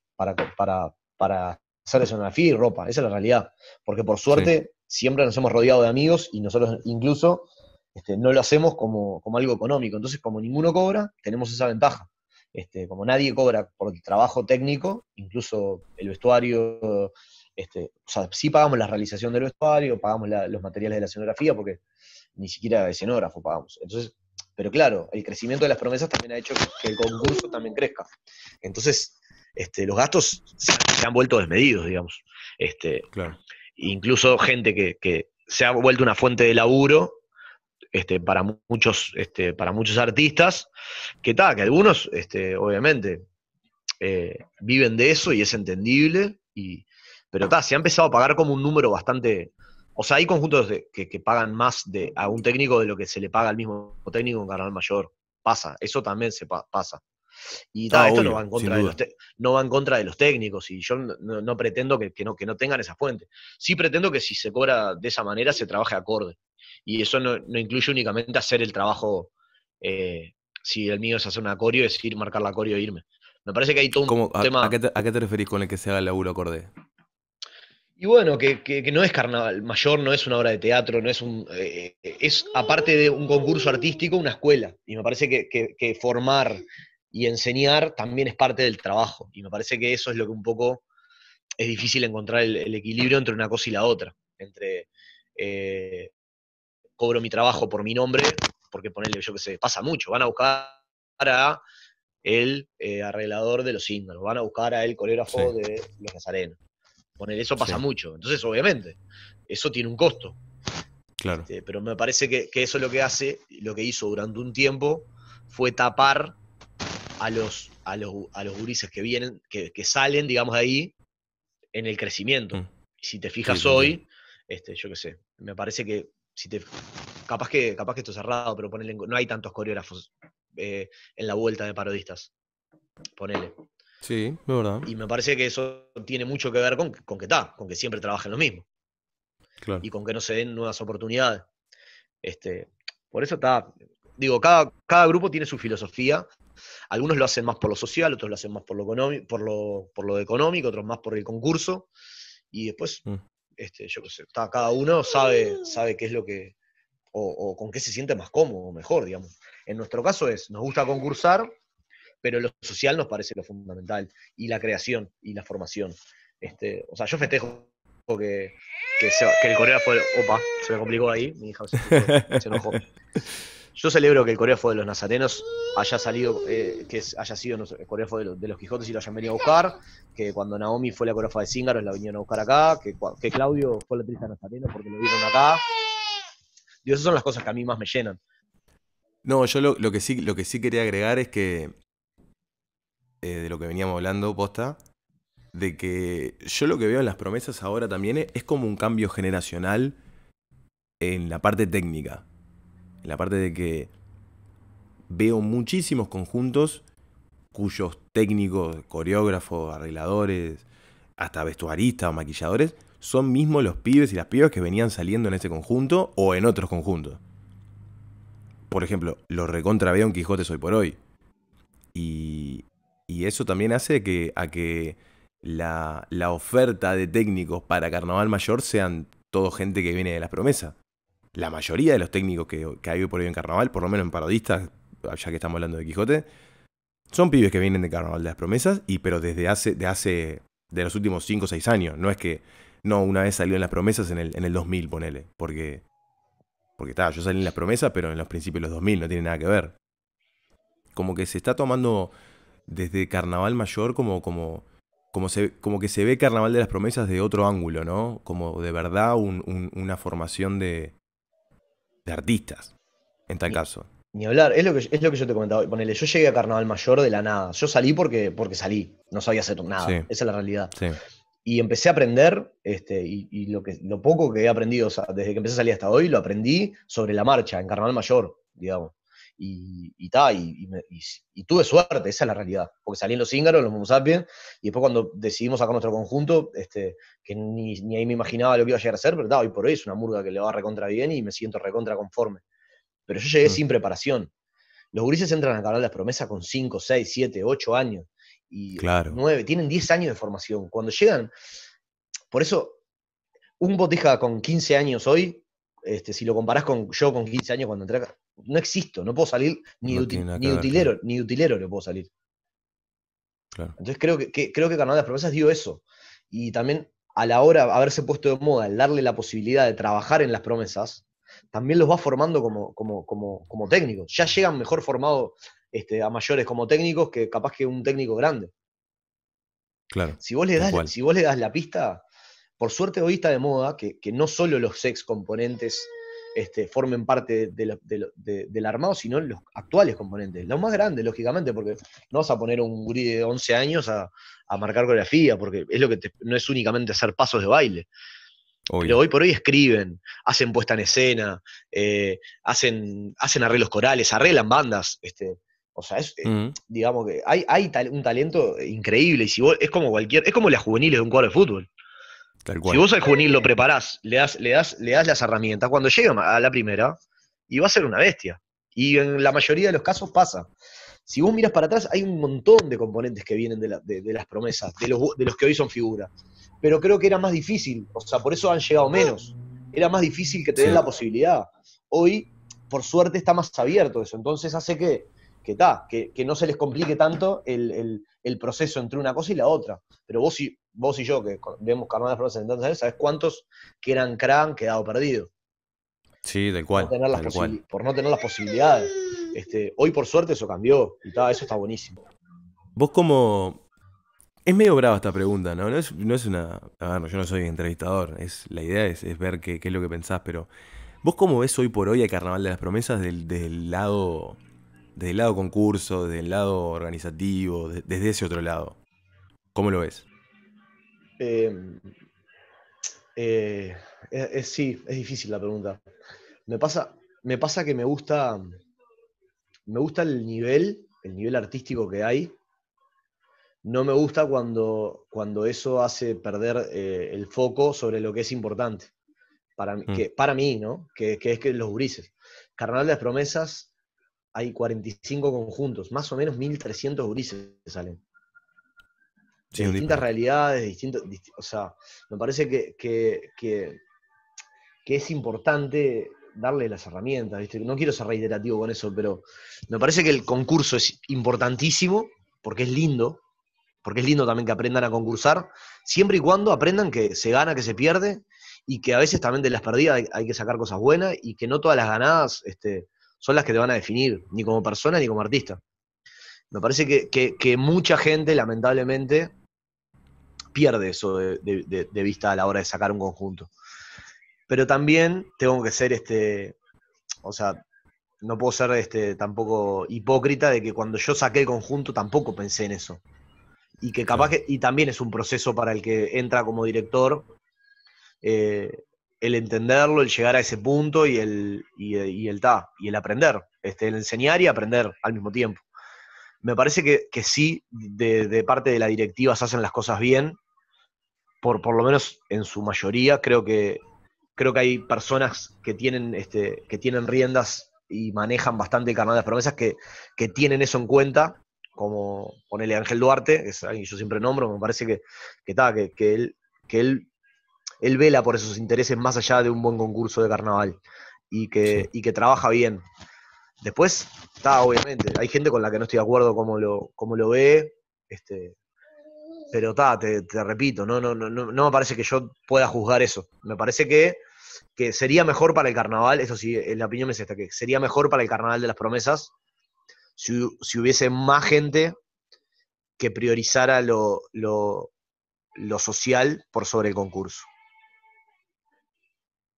para, para, hacer escenografía y ropa. Esa es la realidad. Porque por suerte siempre nos hemos rodeado de amigos y nosotros incluso este, no lo hacemos como, algo económico. Entonces, como ninguno cobra, tenemos esa ventaja. Este, como nadie cobra por el trabajo técnico, incluso el vestuario, este, o sea, sí pagamos la realización del vestuario, pagamos los materiales de la escenografía, porque ni siquiera escenógrafo pagamos. Entonces, pero claro, el crecimiento de las promesas también ha hecho que el concurso también crezca. Entonces, este, los gastos se han vuelto desmedidos, digamos. Este, incluso gente que, se ha vuelto una fuente de laburo este, para, muchos, para muchos artistas, que tal, que algunos, obviamente, eh, viven de eso y es entendible, pero está, se ha empezado a pagar como un número bastante... O sea, hay conjuntos que, pagan más a un técnico de lo que se le paga al mismo técnico en canal mayor. Pasa, eso también se pasa. Y todo ah, esto no, va en contra de los técnicos y yo no, pretendo que, no, tengan esa fuente. Sí pretendo que si se cobra de esa manera se trabaje acorde. Y eso no, incluye únicamente hacer el trabajo, eh, si el mío es hacer una corio es ir, marcar la corio e irme. Me parece que hay todo un tema... A qué, te, ¿A referís con el que se haga el laburo acorde? Y bueno, que, que, no es carnaval mayor, no es una obra de teatro, no es un. Eh, es aparte de un concurso artístico, una escuela. Y me parece que, que formar y enseñar también es parte del trabajo. Y me parece que eso es lo que un poco es difícil encontrar el, equilibrio entre una cosa y la otra. Entre eh, cobro mi trabajo por mi nombre, porque ponerle, yo que sé, pasa mucho. Van a buscar a el eh, arreglador de los índolos, van a buscar a el coreógrafo de los nazarenos. Poner eso pasa mucho. Entonces, obviamente, eso tiene un costo. Este, pero me parece que, que eso lo que hace, lo que hizo durante un tiempo fue tapar a los, a los, a los gurises que vienen, que, salen, digamos, de ahí en el crecimiento. Mm. Si te fijas hoy, este, yo qué sé, me parece que si te capaz que capaz que esto es cerrado, pero ponele, no hay tantos coreógrafos eh, en la vuelta de parodistas. Ponele. Sí, es verdad. Y me parece que eso tiene mucho que ver con, que está, con que siempre trabajan lo mismo. Y con que no se den nuevas oportunidades. Este, por eso está. Digo, cada, cada grupo tiene su filosofía algunos lo hacen más por lo social, otros lo hacen más por lo, económico, por lo, económico, otros más por el concurso. Y después, mm. este, yo qué sé, está, cada uno sabe, mm. sabe qué es lo que, o, con qué se siente más cómodo, O mejor, digamos. En nuestro caso es, nos gusta concursar, pero lo social nos parece lo fundamental, y la creación, y la formación. Este, o sea, yo festejo que, que, que el coreógrafo, opa, se me complicó ahí, mi hija se enojó. Yo celebro que el fue de los nazarenos haya salido, eh, que haya sido el de los, Quijotes y lo hayan venido a buscar, que cuando Naomi fue la coreógrafa de Cíngaros la vinieron a buscar acá, que, Claudio fue la triste porque lo vieron acá. Y esas son las cosas que a mí más me llenan. No, yo lo, que, sí, quería agregar es que, eh, de lo que veníamos hablando, posta, de que yo lo que veo en las promesas ahora también es como un cambio generacional en la parte técnica en la parte de que veo muchísimos conjuntos cuyos técnicos, coreógrafos, arregladores, hasta vestuaristas o maquilladores, son mismos los pibes y las pibas que venían saliendo en ese conjunto o en otros conjuntos. Por ejemplo, los recontra veo en Quijotes hoy por hoy. Y, y eso también hace que, a que la, la oferta de técnicos para Carnaval Mayor sean todo gente que viene de las promesas la mayoría de los técnicos que, que hay por ahí en carnaval, por lo menos en parodistas, ya que estamos hablando de Quijote, son pibes que vienen de Carnaval de las Promesas, y pero desde hace, de hace, de los últimos 5 o 6 años, no es que, no, una vez salió en las promesas en el, 2000, ponele, porque, porque está, yo salí en las promesas, pero en los principios de los 2000 no tiene nada que ver. Como que se está tomando desde Carnaval Mayor como, como, como, se, como que se ve Carnaval de las Promesas de otro ángulo, ¿no? Como de verdad una formación de, de artistas, en tal caso. Ni hablar, es lo, que, es lo que yo te comentaba. Ponele, yo llegué a Carnaval Mayor de la nada. Yo salí porque, porque salí, no sabía hacer nada. Esa es la realidad. Y empecé a aprender, este, y, lo, que, lo poco que he aprendido, desde que empecé a salir hasta hoy, lo aprendí sobre la marcha en Carnaval Mayor, digamos y, y, tuve suerte, esa es la realidad, porque salí en los íngaros, en los monosapiens, y después cuando decidimos sacar nuestro conjunto, este, que ni, ahí me imaginaba lo que iba a llegar a ser, pero hoy por hoy es una murga que le va recontra bien y me siento recontra conforme. Pero yo llegué mm. sin preparación. Los gurises entran a canal de las promesas con 5, 6, 7, 8 años, y claro. 9, tienen 10 años de formación. Cuando llegan, por eso, un botija con 15 años hoy este, si lo comparás con yo con 15 años cuando entré no existo, no puedo salir ni, ni utilero, ni utilero no puedo salir. Entonces creo que, Canadá creo que de las Promesas dio eso. Y también a la hora de haberse puesto de moda, el darle la posibilidad de trabajar en las promesas, también los va formando como, como, como, técnicos. Ya llegan mejor formados este, a mayores como técnicos que capaz que un técnico grande. Claro. Si vos si vos le das la pista, por suerte hoy está de moda que, no solo los ex componentes este, formen parte del armado, sino los actuales componentes. Los más grandes, lógicamente, porque no vas a poner un gurí de 11 años a, marcar coreografía, porque es lo que no es únicamente hacer pasos de baile. Pero hoy por hoy escriben, hacen puesta en escena, eh, hacen, arreglos corales, arreglan bandas. Este, o sea, es, eh, mm. digamos que hay, un talento increíble. Y si es como cualquier, es como las juveniles de un cuadro de fútbol. Si vos al juvenil lo preparás, le das, le, das, le das las herramientas, cuando llegue a la primera, y va a ser una bestia. Y en la mayoría de los casos pasa. Si vos miras para atrás, hay un montón de componentes que vienen de, las promesas, de los, que hoy son figuras. Pero creo que era más difícil, o sea, por eso han llegado menos. Era más difícil que te la posibilidad. Hoy, por suerte, está más abierto eso. Entonces hace que, que, que, no se les complique tanto el, el, proceso entre una cosa y la otra. Pero vos, si, vos y yo, que vemos carnaval de en tantos años ¿sabes cuántos que eran cra han quedado perdidos? Sí, del cual. Por no tener las, posibilidades. Este, hoy por suerte eso cambió y todo eso está buenísimo. Vos como... Es medio brava esta pregunta, ¿no? No es, una... A yo no soy entrevistador, es, la idea es, ver qué, es lo que pensás, pero vos cómo ves hoy por hoy a Carnaval de las Promesas del, del lado... Desde el lado concurso, desde el lado organizativo, desde ese otro lado. ¿Cómo lo ves? es, em, eh, eh, eh, sí, es difícil la pregunta. Me pasa, me pasa que me gusta, me gusta el nivel, el nivel artístico que hay. No me gusta cuando, cuando eso hace perder el foco sobre lo que es importante. Para, mm. mí, ¿no? Que, es que los grises. Carnal de las Promesas hay 45 conjuntos, más o menos 1.300 grises que salen distintas realidades, distintos, o sea, me parece que, que, es importante darle las herramientas, no quiero ser reiterativo con eso, pero me parece que el concurso es importantísimo porque es lindo, porque es lindo también que aprendan a concursar, siempre y cuando aprendan que se gana, que se pierde, y que a veces también de las perdidas hay, que sacar cosas buenas y que no todas las ganadas este, son las que te van a definir, ni como persona ni como artista. Me parece que, que mucha gente, lamentablemente, pierde eso de, vista a la hora de sacar un conjunto. Pero también tengo que ser este, o sea, no puedo ser este tampoco hipócrita de que cuando yo saqué el conjunto tampoco pensé en eso. Y que capaz que, y también es un proceso para el que entra como director, eh, el entenderlo, el llegar a ese punto y el, y, y el ta, y el aprender, este, el enseñar y aprender al mismo tiempo. Me parece que, que sí, de, parte de la directiva se hacen las cosas bien, por, por lo menos en su mayoría, creo que, creo que hay personas que tienen, este, que tienen riendas y manejan bastante el carnaval de las promesas que, tienen eso en cuenta, como ponele Ángel Duarte, que es alguien que yo siempre nombro, me parece que, que, que, él, que él, él vela por esos intereses más allá de un buen concurso de carnaval y que, y que trabaja bien. Después, está, obviamente, hay gente con la que no estoy de acuerdo cómo lo, cómo lo ve, este, pero te, repito, no, no, no, no me parece que yo pueda juzgar eso. Me parece que, sería mejor para el carnaval, eso sí, eh, la opinión es esta, que sería mejor para el carnaval de las promesas si, hubiese más gente que priorizara lo, social por sobre el concurso.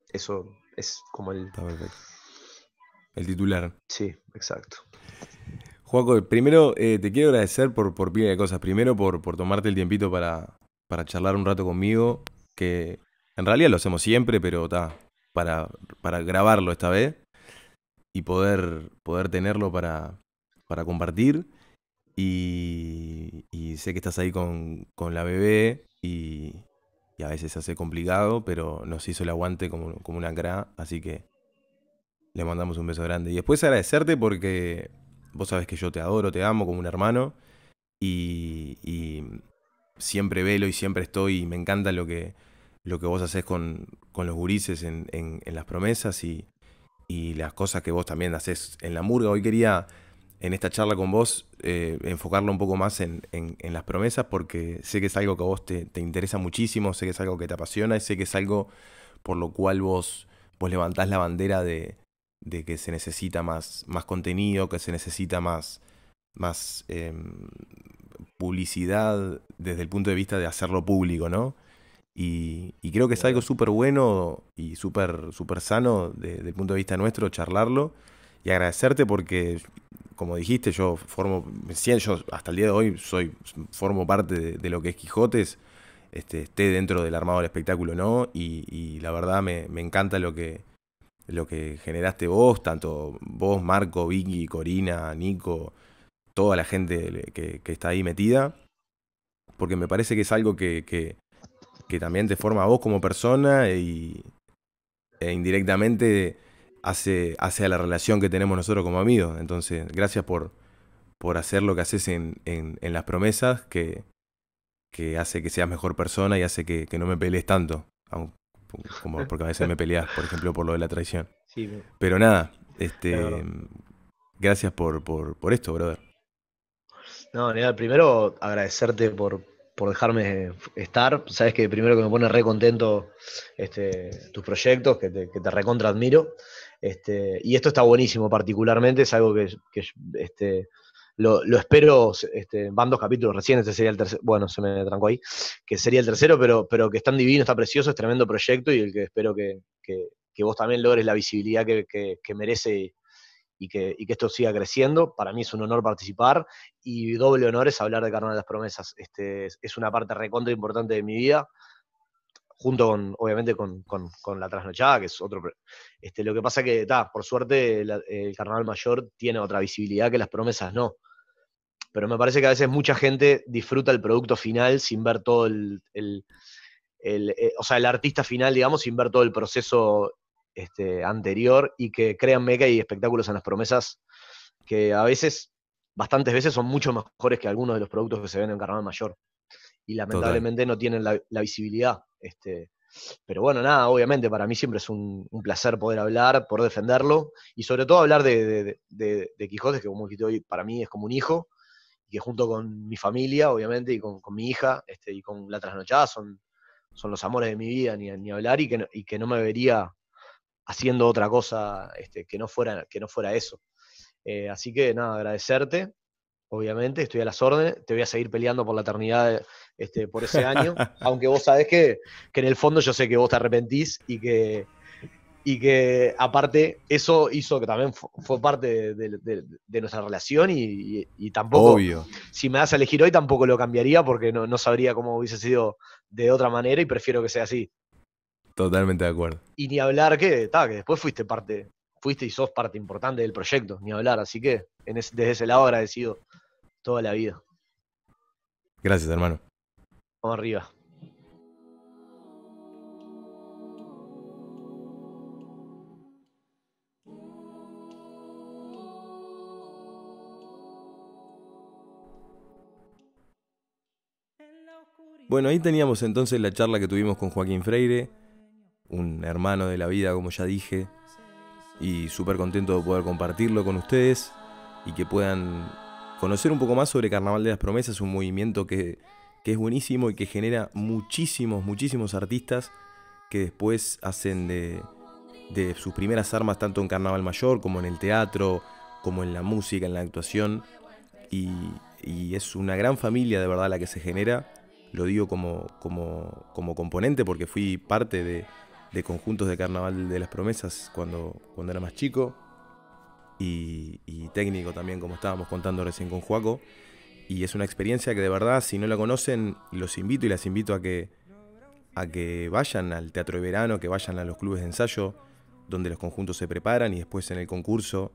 Eso es como el... El titular. Sí, exacto. Juaco, primero eh, te quiero agradecer por, por pila de cosas. Primero por, por tomarte el tiempito para, charlar un rato conmigo, que en realidad lo hacemos siempre, pero está, para, grabarlo esta vez y poder, poder tenerlo para, compartir. Y, sé que estás ahí con, la bebé y, a veces se hace complicado, pero nos hizo el aguante como, como una cra, así que le mandamos un beso grande. Y después agradecerte porque vos sabés que yo te adoro, te amo como un hermano y, siempre velo y siempre estoy y me encanta lo que, lo que vos haces con, los gurises en, las promesas y, las cosas que vos también haces en la murga. Hoy quería en esta charla con vos eh, enfocarlo un poco más en, las promesas porque sé que es algo que a vos te, interesa muchísimo, sé que es algo que te apasiona y sé que es algo por lo cual vos, vos levantás la bandera de, de que se necesita más, más contenido, que se necesita más, más em, publicidad desde el punto de vista de hacerlo público, ¿no? Y, creo que es algo súper bueno y súper super sano desde el punto de vista nuestro charlarlo y agradecerte porque, como dijiste, yo formo, yo hasta el día de hoy soy, formo parte de, lo que es Quijotes, este, esté dentro del armado del espectáculo, ¿no? Y, la verdad me encanta lo que, lo que generaste vos, tanto vos, Marco, Vicky, Corina, Nico, toda la gente que, está ahí metida, porque me parece que es algo que, que, también te forma a vos como persona y, e indirectamente hace, hace a la relación que tenemos nosotros como amigos. Entonces, gracias por, por hacer lo que haces en, en, las promesas, que, que hace que seas mejor persona y hace que, que no me pelees tanto porque a veces me peleas, por ejemplo, por lo de la traición. pero... nada, este, gracias por, por, esto, brother. No, nada. primero agradecerte por, por dejarme estar. Sabes que primero que me pone re contento este, tus proyectos, que te, que te recontra Este, y esto está buenísimo particularmente, es algo que, que este, lo, espero, este, van dos capítulos recién, este sería el tercero, bueno, se me trancó ahí, que sería el tercero, pero, pero que es tan divino, está precioso, es tremendo proyecto y el que espero que, vos también logres la visibilidad que, merece y que, esto siga creciendo. Para mí es un honor participar y doble honor es hablar de Carnaval de las Promesas. Este, es una parte recontra importante de mi vida junto con, obviamente, con, con, con, la trasnochada, que es otro. Este, lo que pasa que, por suerte, el carnaval mayor tiene otra visibilidad que las promesas no. Pero me parece que a veces mucha gente disfruta el producto final sin ver todo el, eh, o sea, el artista final, digamos, sin ver todo el proceso este, anterior y que créanme que hay espectáculos en las promesas que a veces, bastantes veces, son mucho mejores que algunos de los productos que se ven en Carnaval Mayor y lamentablemente no tienen la, visibilidad. Este, pero bueno, nada, obviamente para mí siempre es un, placer poder hablar, Por defenderlo y sobre todo hablar de, de, Quijote, que como dijiste hoy, para mí es como un hijo y que junto con mi familia, obviamente, y con, mi hija este, y con la trasnochada son, son los amores de mi vida, ni, hablar y que, no, y que no me vería haciendo otra cosa este, que, no fuera, que no fuera eso. Eh, así que nada, agradecerte obviamente, estoy a las órdenes, te voy a seguir peleando por la eternidad este, por ese año, aunque vos sabés que, en el fondo yo sé que vos te arrepentís y que, y que aparte eso hizo que también fue parte de, nuestra relación y, tampoco, si me das a elegir hoy tampoco lo cambiaría porque no, sabría cómo hubiese sido de otra manera y prefiero que sea así. Totalmente de acuerdo. Y ni hablar que, que después fuiste parte, fuiste y sos parte importante del proyecto, ni hablar, así que desde ese lado agradecido toda la vida. Gracias, hermano. Vamos arriba. Bueno, ahí teníamos entonces la charla que tuvimos con Joaquín Freire, un hermano de la vida, como ya dije, y súper contento de poder compartirlo con ustedes y que puedan conocer un poco más sobre Carnaval de las Promesas, es un movimiento que, es buenísimo y que genera muchísimos, muchísimos artistas que después hacen de, de sus primeras armas tanto en Carnaval Mayor como en el teatro, como en la música, en la actuación. Y, es una gran familia de verdad la que se genera. Lo digo como, como, componente porque fui parte de, de conjuntos de Carnaval de las Promesas cuando, cuando era más chico y, técnico también, como estábamos contando recién con Juaco. Y es una experiencia que de verdad, si no la conocen, los invito y las invito a que, a que vayan al Teatro de Verano, que vayan a los clubes de ensayo, donde los conjuntos se preparan y después en el concurso,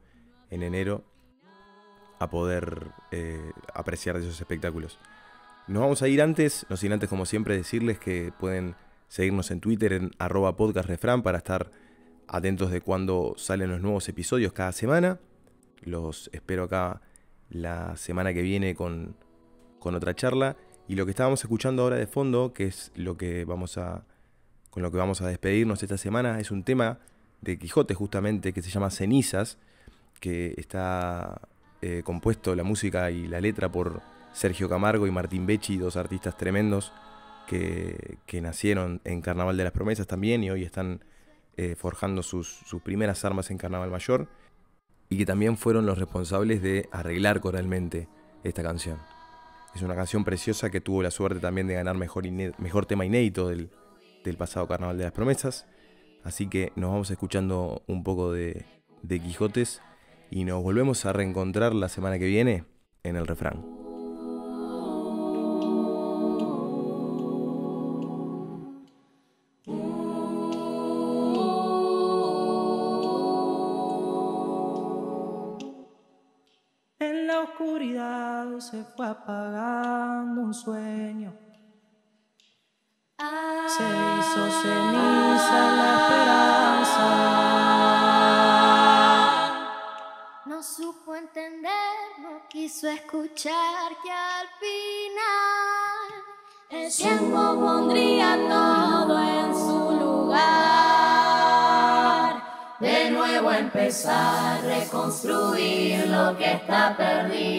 en enero, a poder eh, apreciar esos espectáculos. Nos vamos a ir antes, no sin antes como siempre decirles que pueden seguirnos en Twitter en arroba refrán para estar atentos de cuando salen los nuevos episodios cada semana. Los espero acá la semana que viene con, otra charla. Y lo que estábamos escuchando ahora de fondo, que es lo que vamos a, con lo que vamos a despedirnos esta semana, es un tema de Quijote justamente que se llama Cenizas, que está eh, compuesto la música y la letra por Sergio Camargo y Martín Becci, dos artistas tremendos que, que nacieron en Carnaval de las Promesas también y hoy están eh, forjando sus, primeras armas en Carnaval Mayor y que también fueron los responsables de arreglar coralmente esta canción. Es una canción preciosa que tuvo la suerte también de ganar mejor, mejor tema inédito del, pasado Carnaval de las Promesas. Así que nos vamos escuchando un poco de, de Quijotes y nos volvemos a reencontrar la semana que viene en el refrán. se fue apagando un sueño. se hizo ceniza la esperanza. No supo entender, no quiso escuchar que al final el tiempo pondría todo en su lugar. De nuevo empezar, reconstruir lo que está perdido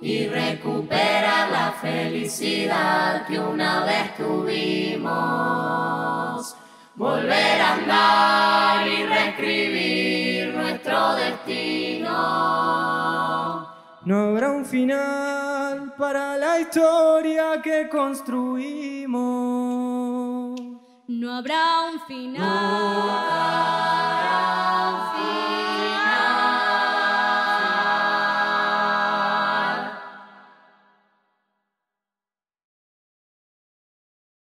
y recupera la felicidad que una vez tuvimos. Volver a andar y reescribir nuestro destino. No habrá un final para la historia que construimos. No habrá un final.